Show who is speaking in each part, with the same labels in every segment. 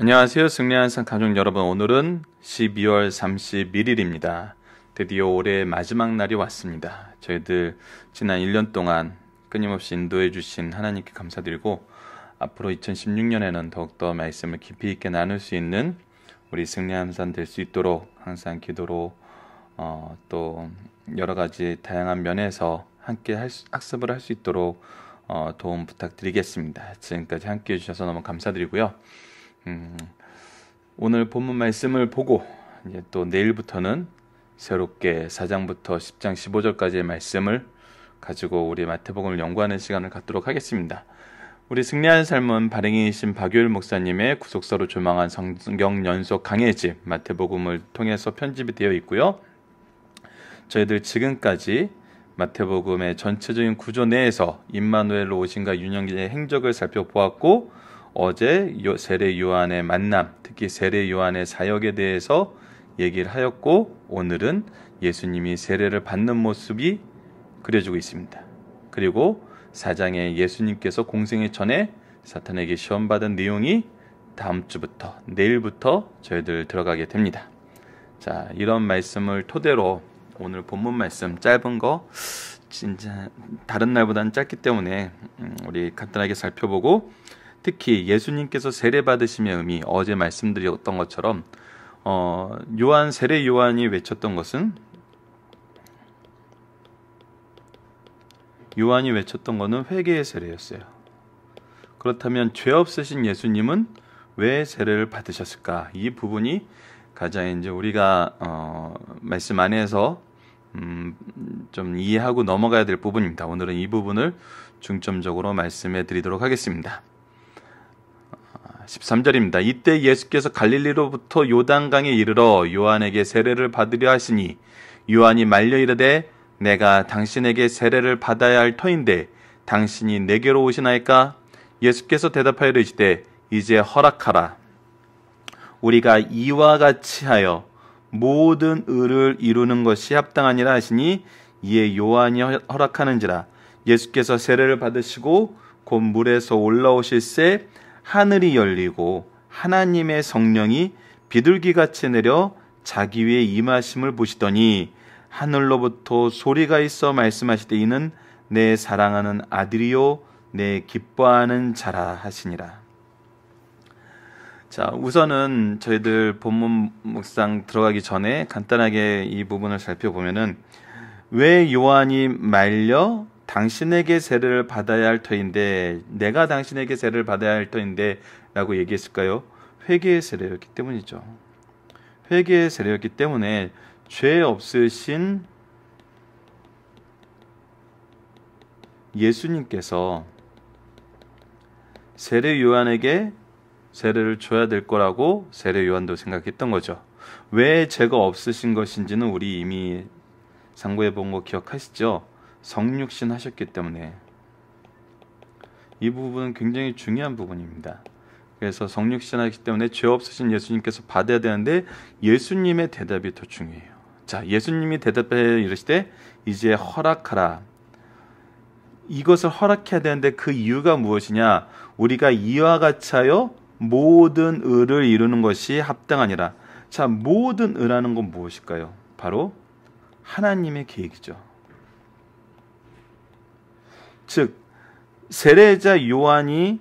Speaker 1: 안녕하세요. 승리한 상 가족 여러분. 오늘은 12월 31일입니다. 드디어 올해 마지막 날이 왔습니다. 저희들 지난 1년 동안 끊임없이 인도해 주신 하나님께 감사드리고 앞으로 2016년에는 더욱더 말씀을 깊이 있게 나눌 수 있는 우리 승리한 산될 수 있도록 항상 기도로 어, 또 여러 가지 다양한 면에서 함께 수, 학습을 할 수 있도록 어, 도움 부탁드리겠습니다. 지금까지 함께 해주셔서 너무 감사드리고요. 음, 오늘 본문 말씀을 보고 이제 또 내일부터는 새롭게 4장부터 10장 15절까지의 말씀을 가지고 우리 마태복음을 연구하는 시간을 갖도록 하겠습니다. 우리 승리한 삶은 발행인이신 박효일 목사님의 구속사로 조망한 성경 연속 강해집 마태복음을 통해서 편집이 되어 있고요. 저희들 지금까지 마태복음의 전체적인 구조 내에서 임마누엘로 오신과윤영기의 행적을 살펴보았고 어제 세례 요한의 만남, 특히 세례 요한의 사역에 대해서 얘기를 하였고 오늘은 예수님이 세례를 받는 모습이 그려지고 있습니다. 그리고 사장의 예수님께서 공생의 전에 사탄에게 시험받은 내용이 다음 주부터 내일부터 저희들 들어가게 됩니다. 자, 이런 말씀을 토대로 오늘 본문 말씀 짧은 거 진짜 다른 날보다는 짧기 때문에 음, 우리 간단하게 살펴보고 특히 예수님께서 세례 받으심의 의미 어제 말씀드렸던 것처럼 어, 요한 세례 요한이 외쳤던 것은 요한이 외쳤던 것은 회개의 세례였어요. 그렇다면 죄 없으신 예수님은 왜 세례를 받으셨을까? 이 부분이 가장 이제 우리가 어, 말씀 안에서 음, 좀 이해하고 넘어가야 될 부분입니다. 오늘은 이 부분을 중점적으로 말씀해 드리도록 하겠습니다. 13절입니다. 이때 예수께서 갈릴리로부터 요단강에 이르러 요한에게 세례를 받으려 하시니 요한이 말려 이르되 내가 당신에게 세례를 받아야 할 터인데 당신이 내게로 오시나이까? 예수께서 대답하여 이르시되 이제 허락하라. 우리가 이와 같이 하여 모든 의를 이루는 것이 합당하니라 하시니 이에 요한이 허락하는지라 예수께서 세례를 받으시고 곧 물에서 올라오실새 하늘이 열리고 하나님의 성령이 비둘기같이 내려 자기 위에 임하심을 보시더니 하늘로부터 소리가 있어 말씀하시되 이는 내 사랑하는 아들이요 내 기뻐하는 자라 하시니라. 자, 우선은 저희들 본문 묵상 들어가기 전에 간단하게 이 부분을 살펴보면은 왜 요한이 말려 당신에게 세를 례 받아야 할 터인데 내가 당신에게 세를 례 받아야 할 터인데라고 얘기했을까요? 회개의 세례였기 때문이죠. 회개의 세례였기 때문에 죄 없으신 예수님께서 세례 요한에게 세례를 줘야 될 거라고 세례 요한도 생각했던 거죠. 왜 죄가 없으신 것인지는 우리 이미 상고해 본 거 기억하시죠? 성육신 하셨기 때문에 이 부분은 굉장히 중요한 부분입니다. 그래서 성육신 하기 때문에 죄 없으신 예수님께서 받아야 되는데 예수님의 대답이 더 중요해요. 자, 예수님이 대답해 이르시되 이제 허락하라. 이것을 허락해야 되는데 그 이유가 무엇이냐? 우리가 이와 같이 하여 모든 을을 이루는 것이 합당하니라. 자, 모든 을하는 건 무엇일까요? 바로 하나님의 계획이죠. 즉 세례자 요한이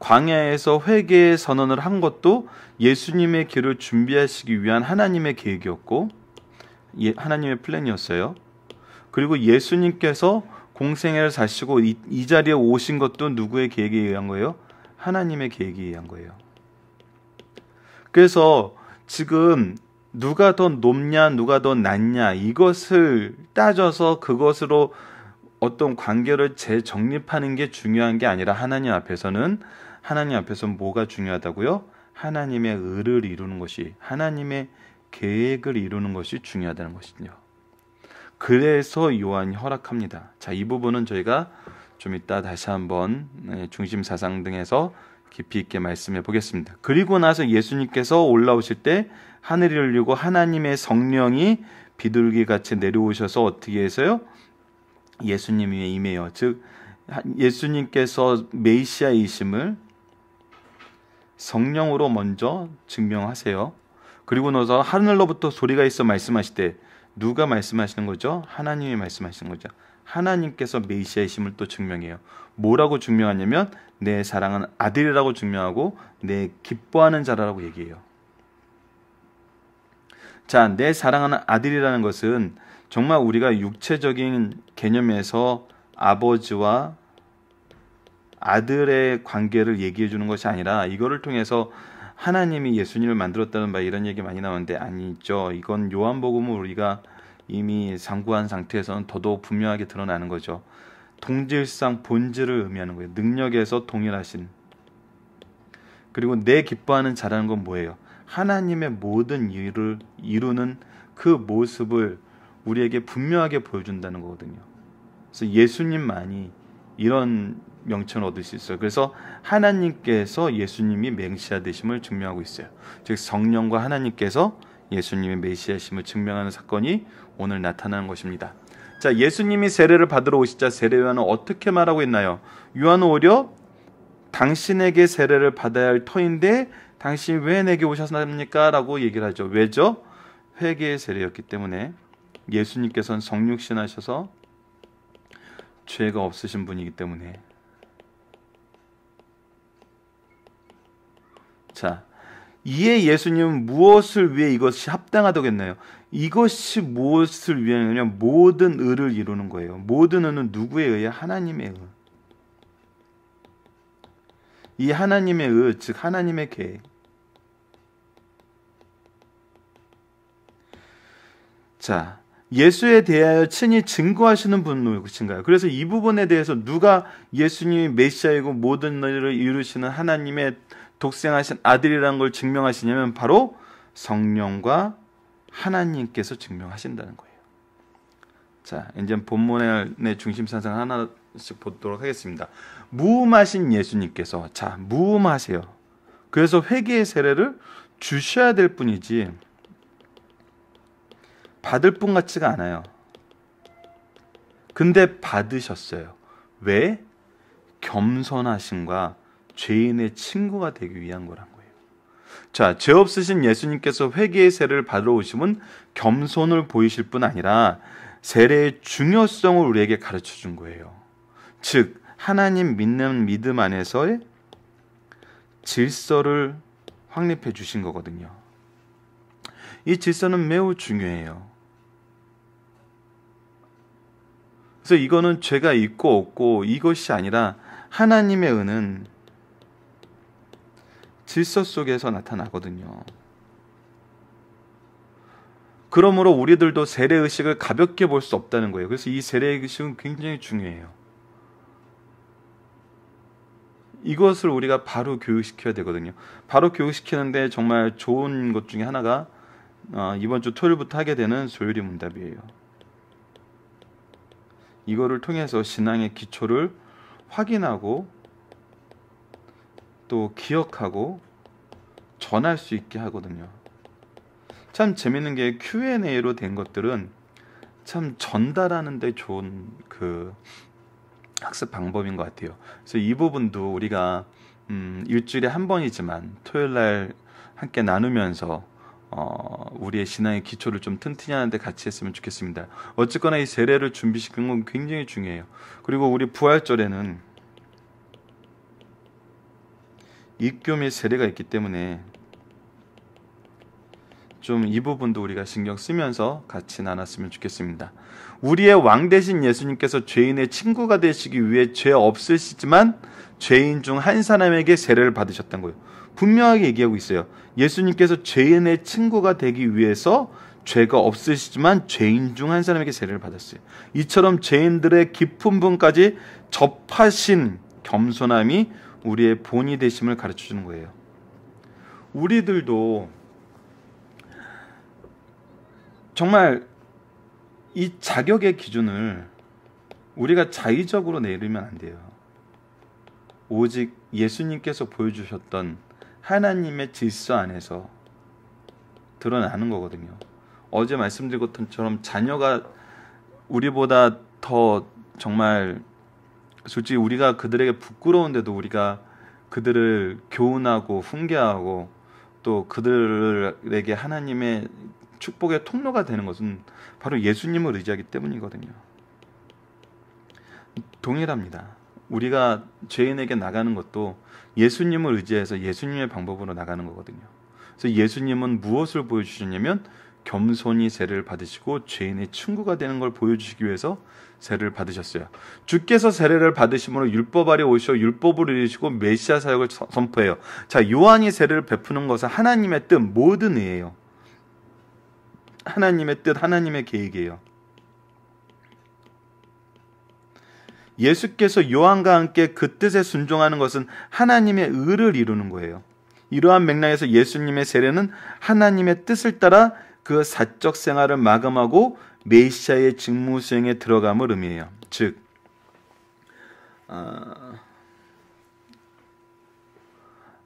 Speaker 1: 광야에서 회개의 선언을 한 것도 예수님의 길을 준비하시기 위한 하나님의 계획이었고 예, 하나님의 플랜이었어요. 그리고 예수님께서 공생애를 사시고 이, 이 자리에 오신 것도 누구의 계획에 의한 거예요? 하나님의 계획에 의한 거예요. 그래서 지금 누가 더 높냐 누가 더 낮냐 이것을 따져서 그것으로 어떤 관계를 재정립하는 게 중요한 게 아니라 하나님 앞에서는 하나님 앞에서 뭐가 중요하다고요? 하나님의 의를 이루는 것이 하나님의 계획을 이루는 것이 중요하다는 것이죠. 그래서 요한이 허락합니다. 자, 이 부분은 저희가 좀 이따 다시 한번 네, 중심 사상 등에서 깊이 있게 말씀해 보겠습니다. 그리고 나서 예수님께서 올라오실 때 하늘이 열리고 하나님의 성령이 비둘기 같이 내려오셔서 어떻게 해서요? 예수님의 임해요. 즉 예수님께서 메시아이심을 성령으로 먼저 증명하세요. 그리고 나서 하늘로부터 소리가 있어 말씀하시되 누가 말씀하시는 거죠? 하나님이 말씀하시는 거죠. 하나님께서 메시아이심을 또 증명해요. 뭐라고 증명하냐면 내 사랑은 아들이라고 증명하고 내 기뻐하는 자라고 라 얘기해요. 자, 내 사랑하는 아들이라는 것은 정말 우리가 육체적인 개념에서 아버지와 아들의 관계를 얘기해 주는 것이 아니라 이거를 통해서 하나님이 예수님을 만들었다는 바 이런 얘기 많이 나오는데 아니죠. 이건 요한복음을 우리가 이미 상구한 상태에서는 더더욱 분명하게 드러나는 거죠. 동질상 본질을 의미하는 거예요. 능력에서 동일하신. 그리고 내 기뻐하는 자라는 건 뭐예요? 하나님의 모든 일을 이루는 그 모습을 우리에게 분명하게 보여준다는 거거든요. 그래서 예수님만이 이런 명칭을 얻을 수 있어요. 그래서 하나님께서 예수님이 맹시아 되심을 증명하고 있어요. 즉 성령과 하나님께서 예수님의 메시아심을 증명하는 사건이 오늘 나타나는 것입니다. 자, 예수님이 세례를 받으러 오시자 세례 요한은 어떻게 말하고 있나요? 요한은 오히려 당신에게 세례를 받아야 할 터인데 당신이 왜 내게 오셨습니까? 라고 얘기를 하죠. 왜죠? 회개의 세례였기 때문에 예수님께서는 성육신하셔서 죄가 없으신 분이기 때문에 자 이에 예수님은 무엇을 위해 이것이 합당하다겠나요? 이것이 무엇을 위하느냐? 모든 의를 이루는 거예요. 모든 의는 누구에 의해? 하나님의 의. 이 하나님의 의, 즉 하나님의 계획. 자, 예수에 대하여 친히 증거하시는 분 누구신가요? 그래서 이 부분에 대해서 누가 예수님이 메시아이고 모든 일을 이루시는 하나님의 독생하신 아들이라는 걸 증명하시냐면 바로 성령과 하나님께서 증명하신다는 거예요. 자, 이제 본문의 중심 사상 하나씩 보도록 하겠습니다. 무음하신 예수님께서 자, 무음하세요. 그래서 회개의 세례를 주셔야 될 뿐이지 받을 뿐 같지가 않아요. 근데 받으셨어요. 왜? 겸손하신과 죄인의 친구가 되기 위한 거란 거예요. 자, 죄 없으신 예수님께서 회개의 세를 례 받으러 오시면 겸손을 보이실 뿐 아니라 세례의 중요성을 우리에게 가르쳐 준 거예요. 즉, 하나님 믿는 믿음 안에서의 질서를 확립해 주신 거거든요. 이 질서는 매우 중요해요. 그래서 이거는 죄가 있고 없고 이것이 아니라 하나님의 은은 질서 속에서 나타나거든요. 그러므로 우리들도 세례 의식을 가볍게 볼 수 없다는 거예요. 그래서 이 세례 의식은 굉장히 중요해요. 이것을 우리가 바로 교육시켜야 되거든요. 바로 교육시키는데 정말 좋은 것 중에 하나가 어, 이번 주 토요일부터 하게 되는 소율이 문답이에요. 이거를 통해서 신앙의 기초를 확인하고 또 기억하고 전할 수 있게 하거든요. 참 재밌는 게 Q&A로 된 것들은 참 전달하는데 좋은 그 학습 방법인 것 같아요. 그래서 이 부분도 우리가 음, 일주일에 한 번이지만 토요일 날 함께 나누면서 어, 우리의 신앙의 기초를 좀 튼튼히 하는데 같이 했으면 좋겠습니다. 어쨌거나 이 세례를 준비시키는 건 굉장히 중요해요. 그리고 우리 부활절에는 입교 및 세례가 있기 때문에 좀 이 부분도 우리가 신경 쓰면서 같이 나눴으면 좋겠습니다. 우리의 왕 대신 예수님께서 죄인의 친구가 되시기 위해 죄 없으시지만 죄인 중 한 사람에게 세례를 받으셨던 거예요. 분명하게 얘기하고 있어요. 예수님께서 죄인의 친구가 되기 위해서 죄가 없으시지만 죄인 중 한 사람에게 세례를 받았어요. 이처럼 죄인들의 깊은 분까지 접하신 겸손함이 우리의 본이 되심을 가르쳐 주는 거예요. 우리들도 정말 이 자격의 기준을 우리가 자의적으로 내리면 안 돼요. 오직 예수님께서 보여주셨던 하나님의 질서 안에서 드러나는 거거든요. 어제 말씀드린 것처럼 자녀가 우리보다 더 정말 솔직히 우리가 그들에게 부끄러운데도 우리가 그들을 교훈하고 훈계하고 또 그들에게 하나님의 축복의 통로가 되는 것은 바로 예수님을 의지하기 때문이거든요. 동일합니다. 우리가 죄인에게 나가는 것도 예수님을 의지해서 예수님의 방법으로 나가는 거거든요. 그래서 예수님은 무엇을 보여주셨냐면 겸손히 세를 례 받으시고 죄인의 친구가 되는 걸 보여주시기 위해서 세를 례 받으셨어요. 주께서 세례를 받으심으로 율법 아래 오셔 율법을 이루시고 메시아 사역을 선포해요. 자, 요한이 세례를 베푸는 것은 하나님의 뜻 모든 의예요. 하나님의 뜻, 하나님의 계획이에요. 예수께서 요한과 함께 그 뜻에 순종하는 것은 하나님의 의를 이루는 거예요. 이러한 맥락에서 예수님의 세례는 하나님의 뜻을 따라 그 사적 생활을 마감하고 메시아의 직무 수행에 들어감을 의미해요. 즉, 아,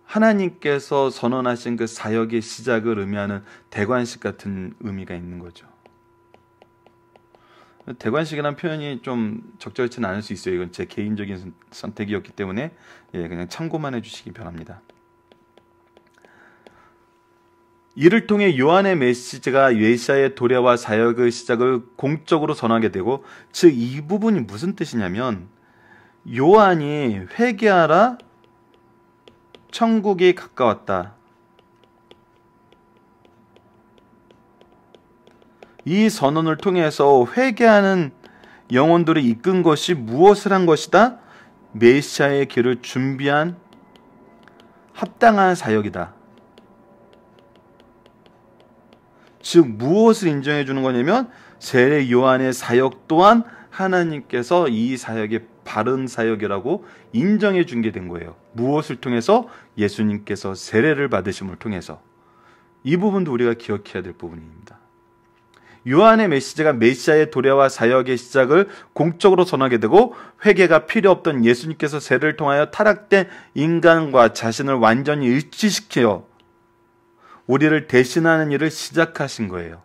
Speaker 1: 하나님께서 선언하신 그 사역의 시작을 의미하는 대관식 같은 의미가 있는 거죠. 대관식이라는 표현이 좀 적절치는 않을 수 있어요. 이건 제 개인적인 선택이었기 때문에 예, 그냥 참고만 해주시기 바랍니다. 이를 통해 요한의 메시지가 예시아의 도래와 사역의 시작을 공적으로 전하게 되고 즉 이 부분이 무슨 뜻이냐면 요한이 회개하라 천국이 가까웠다. 이 선언을 통해서 회개하는 영혼들을 이끈 것이 무엇을 한 것이다? 메시아의 길을 준비한 합당한 사역이다. 즉 무엇을 인정해 주는 거냐면 세례 요한의 사역 또한 하나님께서 이 사역의 바른 사역이라고 인정해 준 게 된 거예요. 무엇을 통해서 예수님께서 세례를 받으심을 통해서 이 부분도 우리가 기억해야 될 부분입니다. 요한의 메시지가 메시아의 도래와 사역의 시작을 공적으로 전하게 되고 회개가 필요 없던 예수님께서 세를 례 통하여 타락된 인간과 자신을 완전히 일치시켜 우리를 대신하는 일을 시작하신 거예요.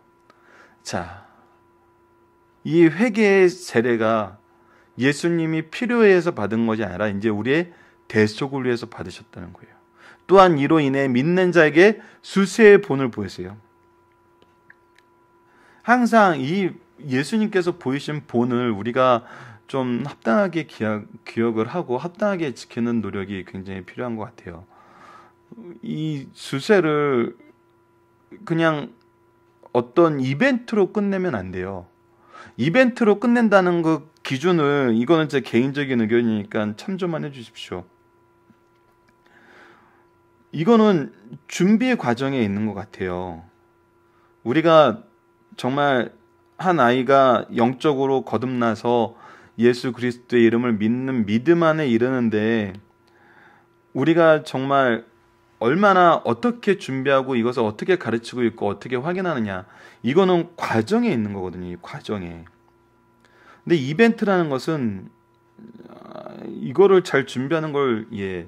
Speaker 1: 자, 이 회개의 세례가 예수님이 필요해서 받은 것이 아니라 이제 우리의 대속을 위해서 받으셨다는 거예요. 또한 이로 인해 믿는 자에게 수세의 본을 보이세요. 항상 이 예수님께서 보이신 본을 우리가 좀 합당하게 기억, 기억을 하고 합당하게 지키는 노력이 굉장히 필요한 것 같아요. 이 수세를 그냥 어떤 이벤트로 끝내면 안 돼요. 이벤트로 끝낸다는 그 기준을 이거는 제 개인적인 의견이니까 참조만 해주십시오. 이거는 준비 과정에 있는 것 같아요. 우리가 정말 한 아이가 영적으로 거듭나서 예수 그리스도의 이름을 믿는 믿음 안에 이르는데 우리가 정말 얼마나 어떻게 준비하고 이것을 어떻게 가르치고 있고 어떻게 확인하느냐 이거는 과정에 있는 거거든요 과정에 근데 이벤트라는 것은 아, 이거를 잘 준비하는 걸 예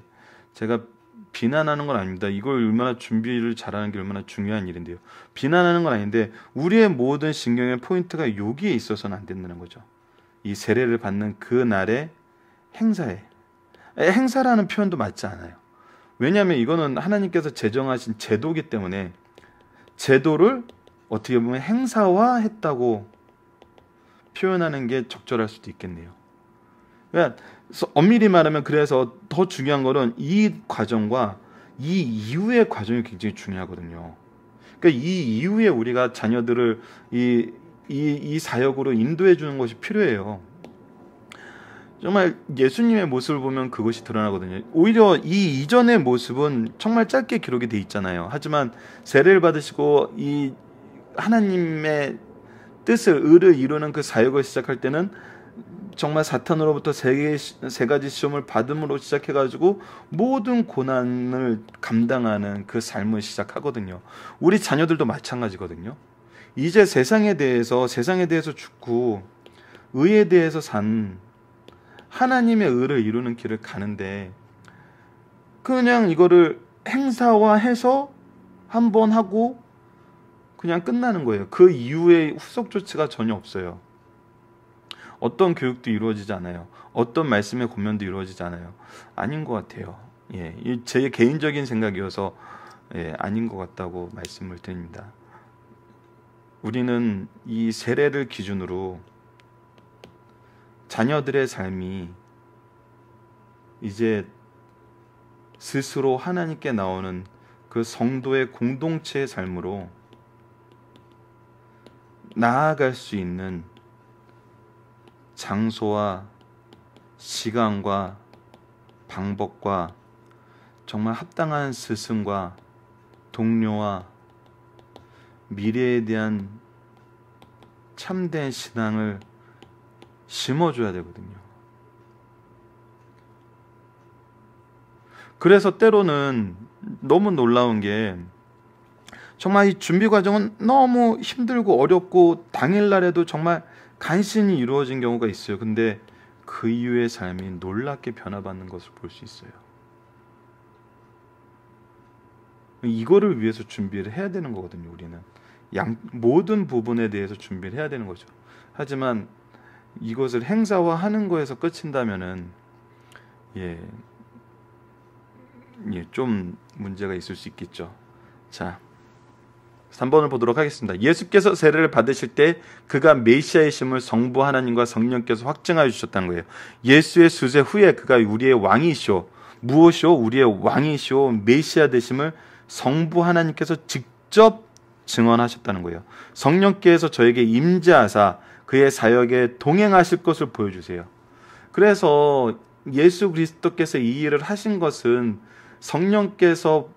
Speaker 1: 제가 비난하는 건 아닙니다. 이걸 얼마나 준비를 잘하는 게 얼마나 중요한 일인데요. 비난하는 건 아닌데 우리의 모든 신경의 포인트가 여기에 있어서는 안 된다는 거죠. 이 세례를 받는 그 날의 행사에 행사라는 표현도 맞지 않아요. 왜냐하면 이거는 하나님께서 제정하신 제도기 이 때문에 제도를 어떻게 보면 행사화했다고 표현하는 게 적절할 수도 있겠네요. 그러니까 엄밀히 말하면 그래서 더 중요한 거는 이 과정과 이 이후의 과정이 굉장히 중요하거든요. 그러니까 이 이후에 우리가 자녀들을 이, 이, 이 사역으로 인도해 주는 것이 필요해요. 정말 예수님의 모습을 보면 그것이 드러나거든요. 오히려 이 이전의 모습은 정말 짧게 기록이 돼 있잖아요. 하지만 세례를 받으시고 이 하나님의 뜻을 의를 이루는 그 사역을 시작할 때는 정말 사탄으로부터 세, 개, 세 가지 시험을 받음으로 시작해가지고 모든 고난을 감당하는 그 삶을 시작하거든요. 우리 자녀들도 마찬가지거든요. 이제 세상에 대해서, 세상에 대해서 죽고, 의에 대해서 산, 하나님의 의를 이루는 길을 가는데, 그냥 이거를 행사화 해서 한번 하고, 그냥 끝나는 거예요. 그 이후에 후속 조치가 전혀 없어요. 어떤 교육도 이루어지지 않아요. 어떤 말씀의 고면도 이루어지지 않아요. 아닌 것 같아요. 예, 제 개인적인 생각이어서 예, 아닌 것 같다고 말씀을 드립니다. 우리는 이 세례를 기준으로 자녀들의 삶이 이제 스스로 하나님께 나오는 그 성도의 공동체의 삶으로 나아갈 수 있는 장소와 시간과 방법과 정말 합당한 스승과 동료와 미래에 대한 참된 신앙을 심어줘야 되거든요. 그래서 때로는 너무 놀라운 게 정말 이 준비 과정은 너무 힘들고 어렵고 당일날에도 정말 간신히 이루어진 경우가 있어요. 근데 그 이후의 삶이 놀랍게 변화받는 것을 볼 수 있어요. 이거를 위해서 준비를 해야 되는 거거든요. 우리는 양, 모든 부분에 대해서 준비를 해야 되는 거죠. 하지만 이것을 행사화하는 거에서 끝인다면은 예, 예, 좀 문제가 있을 수 있겠죠. 자, 3번을 보도록 하겠습니다. 예수께서 세례를 받으실 때 그가 메시아이심을 성부 하나님과 성령께서 확증하여 주셨다는 거예요. 예수의 수세 후에 그가 우리의 왕이시오. 무엇이오? 우리의 왕이시오. 메시아 되심을 성부 하나님께서 직접 증언하셨다는 거예요. 성령께서 저에게 임재하사 그의 사역에 동행하실 것을 보여주세요. 그래서 예수 그리스도께서 이 일을 하신 것은 성령께서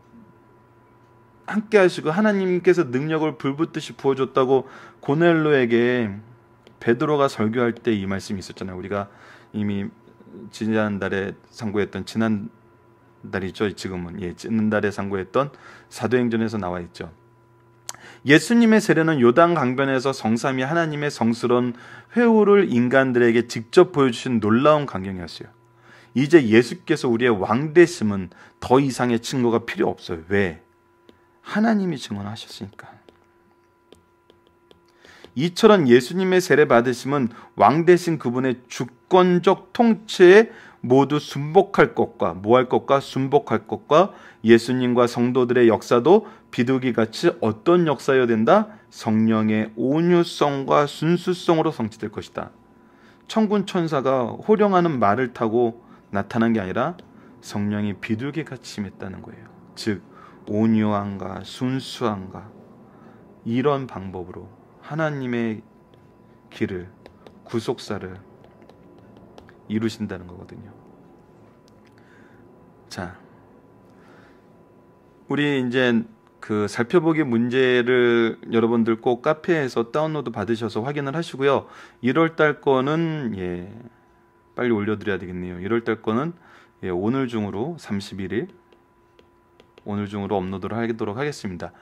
Speaker 1: 함께 하시고 하나님께서 능력을 불붙듯이 부어줬다고 고넬로에게 베드로가 설교할 때 이 말씀이 있었잖아요. 우리가 이미 지난달에 상고했던 지난 달이죠. 지금은 예, 지난달에 상고했던 사도행전에서 나와 있죠. 예수님의 세례는 요단 강변에서 성삼이 하나님의 성스러운 회오를 인간들에게 직접 보여주신 놀라운 광경이었어요 이제 예수께서 우리의 왕 되심은 더 이상의 증거가 필요 없어요. 왜? 하나님이 증언하셨으니까. 이처럼 예수님의 세례 받으심은 왕 대신 그분의 주권적 통치에 모두 순복할 것과 모할 뭐 것과 순복할 것과 예수님과 성도들의 역사도 비둘기 같이 어떤 역사여 된다? 성령의 온유성과 순수성으로 성취될 것이다. 천군 천사가 호령하는 말을 타고 나타난 게 아니라 성령이 비둘기 같이 임했다는 거예요. 즉 온유한가순수한가 이런 방법으로 하나님의 길을 구속사를 이루신다는 거거든요. 자, 우리 이제 그 살펴보기 문제를 여러분들 꼭 카페에서 다운로드 받으셔서 확인을 하시고요. 1월 달 거는 예 빨리 올려드려야 되겠네요. 1월 달 거는 예, 오늘 중으로 31일 오늘 중으로 업로드를 하도록 하겠습니다.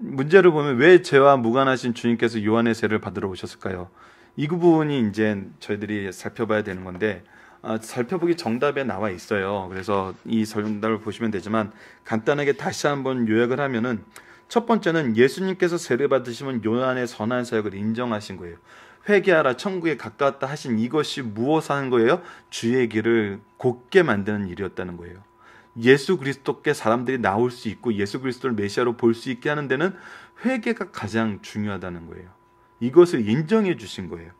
Speaker 1: 문제를 보면 왜 죄와 무관하신 주님께서 요한의 세를 받으러 오셨을까요? 이 부분이 이제 저희들이 살펴봐야 되는 건데 아, 살펴보기 정답에 나와 있어요. 그래서 이 설명답을 보시면 되지만 간단하게 다시 한번 요약을 하면은 첫 번째는 예수님께서 세례 받으시면 요한의 선한 사역을 인정하신 거예요. 회개하라 천국에 가까웠다 하신 이것이 무엇 하는 거예요? 주의 길을 곱게 만드는 일이었다는 거예요. 예수 그리스도께 사람들이 나올 수 있고 예수 그리스도를 메시아로 볼 수 있게 하는 데는 회개가 가장 중요하다는 거예요. 이것을 인정해 주신 거예요.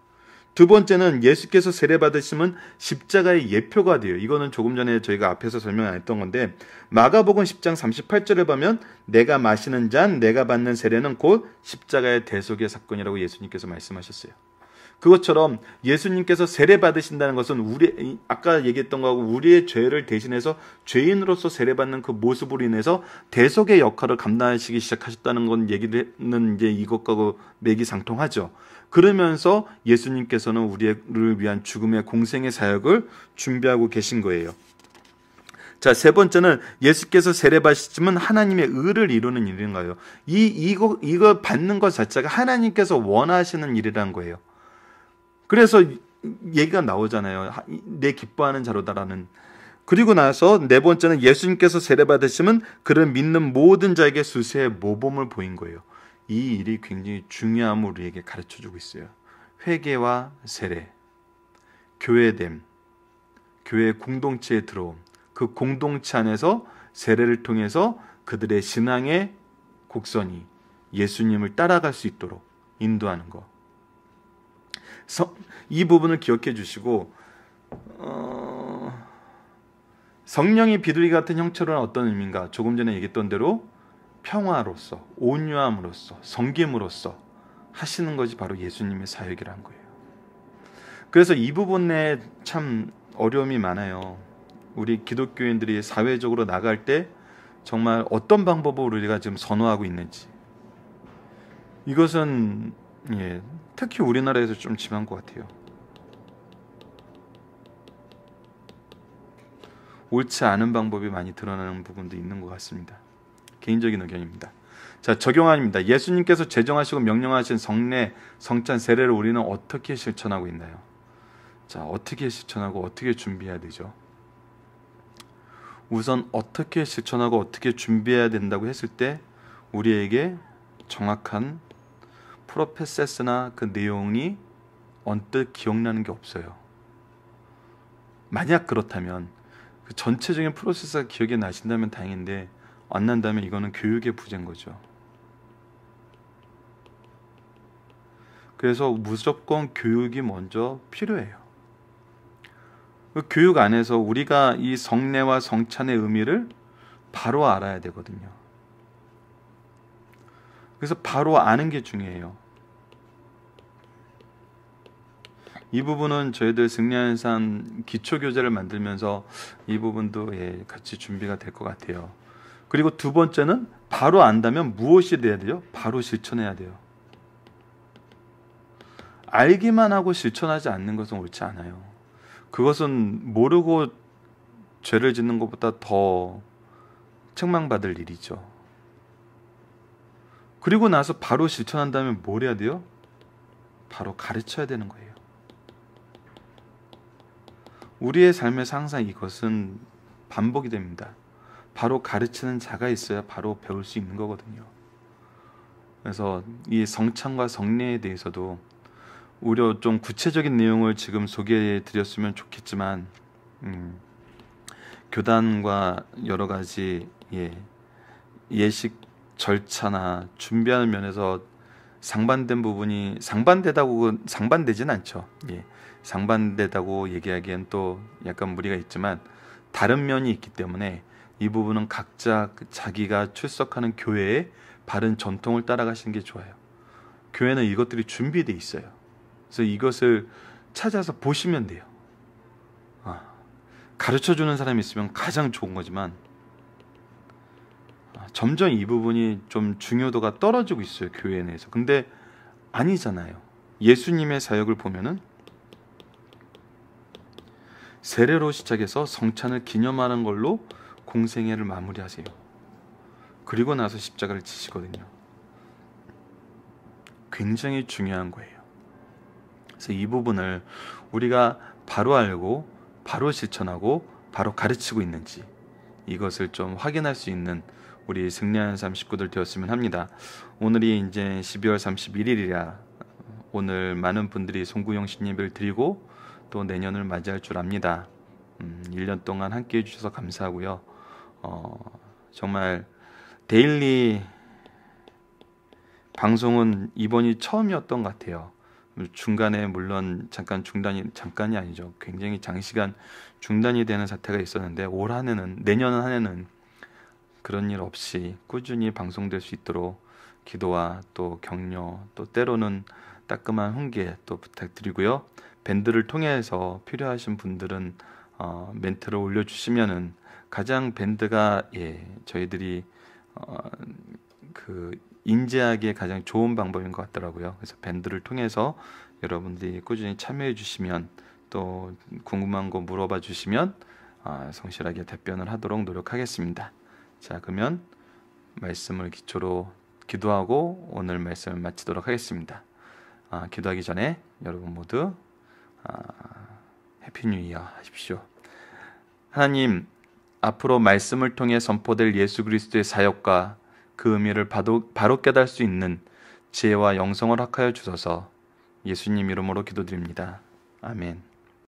Speaker 1: 두 번째는 예수께서 세례 받으시면 십자가의 예표가 돼요. 이거는 조금 전에 저희가 앞에서 설명 안 했던 건데 마가복음 10장 38절에 보면 내가 마시는 잔, 내가 받는 세례는 곧 십자가의 대속의 사건이라고 예수님께서 말씀하셨어요. 그것처럼 예수님께서 세례 받으신다는 것은 우리 아까 얘기했던 거하고 우리의 죄를 대신해서 죄인으로서 세례 받는 그 모습으로 인해서 대속의 역할을 감당하시기 시작하셨다는 건 얘기를 는 이제 이것과고 매기상통하죠. 그 그러면서 예수님께서는 우리를 위한 죽음의 공생의 사역을 준비하고 계신 거예요. 자, 세 번째는 예수께서 세례받으시면 하나님의 의를 이루는 일인가요? 이, 이거, 이거 받는 것 자체가 하나님께서 원하시는 일이란 거예요. 그래서 얘기가 나오잖아요. 내 기뻐하는 자로다라는. 그리고 나서 네 번째는 예수님께서 세례받으시면 그를 믿는 모든 자에게 수세의 모범을 보인 거예요. 이 일이 굉장히 중요함을 우리에게 가르쳐 주고 있어요. 회개와 세례, 교회됨, 교회 공동체에 들어옴, 그 공동체 안에서 세례를 통해서 그들의 신앙의 곡선이 예수님을 따라갈 수 있도록 인도하는 것. 이 부분을 기억해 주시고 어, 성령이 비둘기 같은 형체로는 어떤 의미인가? 조금 전에 얘기했던 대로 평화로서, 온유함으로서, 성김으로서 하시는 것이 바로 예수님의 사역이란 거예요. 그래서 이 부분에 참 어려움이 많아요. 우리 기독교인들이 사회적으로 나갈 때 정말 어떤 방법으로 우리가 지금 선호하고 있는지 이것은 예, 특히 우리나라에서 좀 심한 것 같아요. 옳지 않은 방법이 많이 드러나는 부분도 있는 것 같습니다. 개인적인 의견입니다. 자, 적용안입니다. 예수님께서 제정하시고 명령하신 성례, 성찬, 세례를 우리는 어떻게 실천하고 있나요? 자, 어떻게 실천하고 어떻게 준비해야 되죠? 우선 어떻게 실천하고 어떻게 준비해야 된다고 했을 때 우리에게 정확한 프로페세스나 그 내용이 언뜻 기억나는 게 없어요. 만약 그렇다면 그 전체적인 프로세스가 기억이 나신다면 다행인데 안 난다면 이거는 교육의 부재인 거죠. 그래서 무조건 교육이 먼저 필요해요. 그 교육 안에서 우리가 이 성례와 성찬의 의미를 바로 알아야 되거든요. 그래서 바로 아는 게 중요해요. 이 부분은 저희들 승리하는 삶 기초 교재를 만들면서 이 부분도 예, 같이 준비가 될 것 같아요. 그리고 두 번째는 바로 안다면 무엇이 돼야 돼요? 바로 실천해야 돼요. 알기만 하고 실천하지 않는 것은 옳지 않아요. 그것은 모르고 죄를 짓는 것보다 더 책망받을 일이죠. 그리고 나서 바로 실천한다면 뭘 해야 돼요? 바로 가르쳐야 되는 거예요. 우리의 삶에서 항상 이것은 반복이 됩니다. 바로 가르치는 자가 있어야 바로 배울 수 있는 거거든요. 그래서 이 성찬과 성례에 대해서도 오려좀 구체적인 내용을 지금 소개해 드렸으면 좋겠지만 음, 교단과 여러 가지 예, 예식 절차나 준비하는 면에서 상반된 부분이 상반되다고 상반되진 않죠. 예. 상반되다고 얘기하기엔 또 약간 무리가 있지만 다른 면이 있기 때문에 이 부분은 각자 그 자기가 출석하는 교회의 바른 전통을 따라가시는 게 좋아요. 교회는 이것들이 준비돼 있어요. 그래서 이것을 찾아서 보시면 돼요. 아, 가르쳐 주는 사람이 있으면 가장 좋은 거지만 점점 이 부분이 좀 중요도가 떨어지고 있어요 교회 내에서. 근데 아니잖아요. 예수님의 사역을 보면은 세례로 시작해서 성찬을 기념하는 걸로 공생애를 마무리하세요. 그리고 나서 십자가를 지시거든요. 굉장히 중요한 거예요. 그래서 이 부분을 우리가 바로 알고 바로 실천하고 바로 가르치고 있는지 이것을 좀 확인할 수 있는 우리 승리한는삶 식구들 되었으면 합니다. 오늘이 이제 12월 31일이라 오늘 많은 분들이 송구영 신예배를 드리고 또 내년을 맞이할 줄 압니다. 음, 1년 동안 함께 해주셔서 감사하고요. 어, 정말 데일리 방송은 이번이 처음이었던 것 같아요. 중간에 물론 잠깐 중단이 잠깐이 아니죠. 굉장히 장시간 중단이 되는 사태가 있었는데 올 한해는 내년 한해는 그런 일 없이 꾸준히 방송될 수 있도록 기도와 또 격려 또 때로는 따끔한 훈계 또 부탁드리고요. 밴드를 통해서 필요하신 분들은 어, 멘트를 올려주시면은 가장 밴드가 예, 저희들이 어, 그인재하기에 가장 좋은 방법인 것 같더라고요. 그래서 밴드를 통해서 여러분들이 꾸준히 참여해 주시면 또 궁금한 거 물어봐 주시면 어, 성실하게 답변을 하도록 노력하겠습니다. 자, 그러면 말씀을 기초로 기도하고 오늘 말씀을 마치도록 하겠습니다. 아, 기도하기 전에 여러분 모두 아, 해피 뉴 이어 하십시오. 하나님, 앞으로 말씀을 통해 선포될 예수 그리스도의 사역과 그 의미를 바로, 바로 깨달을 수 있는 지혜와 영성을 허하여 주소서 예수님 이름으로 기도드립니다. 아멘.